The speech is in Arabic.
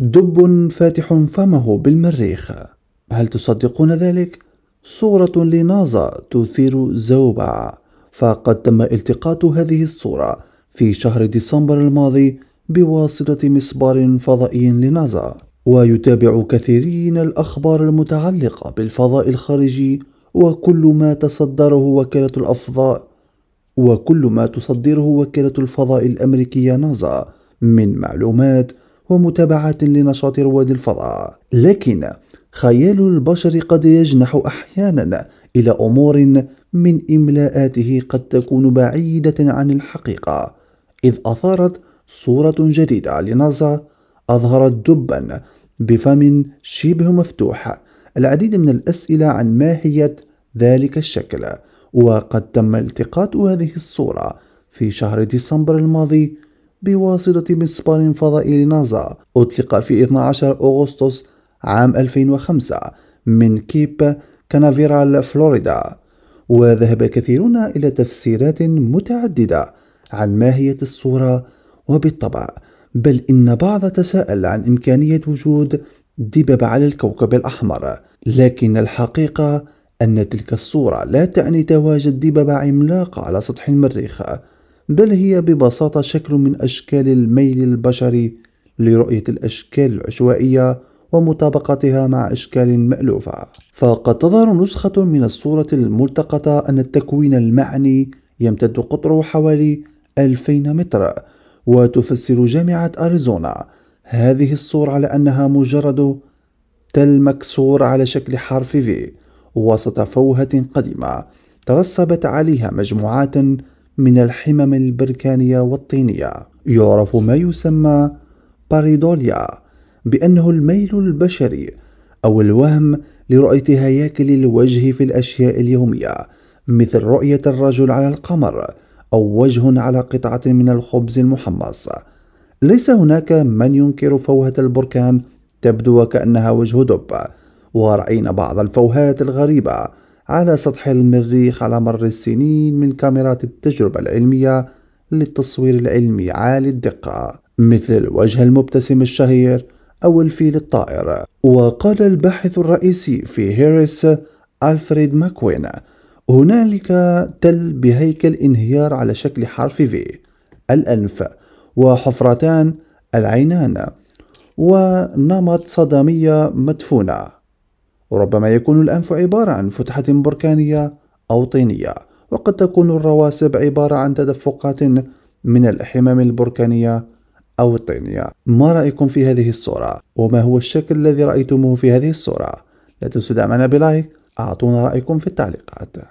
دب فاتح فمه بالمريخ هل تصدقون ذلك؟ صورة لنازا تثير زوبع فقد تم التقاط هذه الصورة في شهر ديسمبر الماضي بواسطة مسبار فضائي لنازا ويتابع كثيرين الأخبار المتعلقة بالفضاء الخارجي وكل ما تصدره وكالة الأفضاء وكل ما تصدره وكالة الفضاء الأمريكية نازا من معلومات ومتابعة لنشاط رواد الفضاء لكن خيال البشر قد يجنح احيانا الى امور من املاءاته قد تكون بعيده عن الحقيقه اذ اثارت صوره جديده لنازا اظهرت دبا بفم شبه مفتوح العديد من الاسئله عن ماهيه ذلك الشكل وقد تم التقاط هذه الصوره في شهر ديسمبر الماضي بواسطة مسبار فضائي لنازا أطلق في 12 أغسطس عام 2005 من كيب كانافيرال فلوريدا وذهب كثيرون إلى تفسيرات متعددة عن ماهية الصورة وبالطبع بل إن بعض تساءل عن إمكانية وجود دبب على الكوكب الأحمر لكن الحقيقة أن تلك الصورة لا تعني تواجد دببة عملاقة على سطح المريخ بل هي ببساطة شكل من أشكال الميل البشري لرؤية الأشكال العشوائية ومطابقتها مع أشكال مألوفة فقد تظهر نسخة من الصورة الملتقطة أن التكوين المعني يمتد قطره حوالي 2000 متر وتفسر جامعة أريزونا هذه الصورة على أنها مجرد تل مكسور على شكل حرف في وسط فوهة قديمة ترسبت عليها مجموعات من الحمم البركانية والطينية يعرف ما يسمى باريدوليا بأنه الميل البشري أو الوهم لرؤية هياكل الوجه في الأشياء اليومية مثل رؤية الرجل على القمر أو وجه على قطعة من الخبز المحمص ليس هناك من ينكر فوهة البركان تبدو وكأنها وجه دب ورأينا بعض الفوهات الغريبة على سطح المريخ على مر السنين من كاميرات التجربة العلمية للتصوير العلمي عالي الدقة مثل الوجه المبتسم الشهير أو الفيل الطائر وقال الباحث الرئيسي في هيرس ألفريد ماكوين هنالك تل بهيكل انهيار على شكل حرف V الأنف وحفرتان العينان ونمط صدمية مدفونة وربما يكون الأنف عبارة عن فتحة بركانية أو طينية وقد تكون الرواسب عبارة عن تدفقات من الحمم البركانية أو الطينية ما رأيكم في هذه الصورة؟ وما هو الشكل الذي رأيتموه في هذه الصورة؟ لا تنسوا دعمنا بلايك أعطونا رأيكم في التعليقات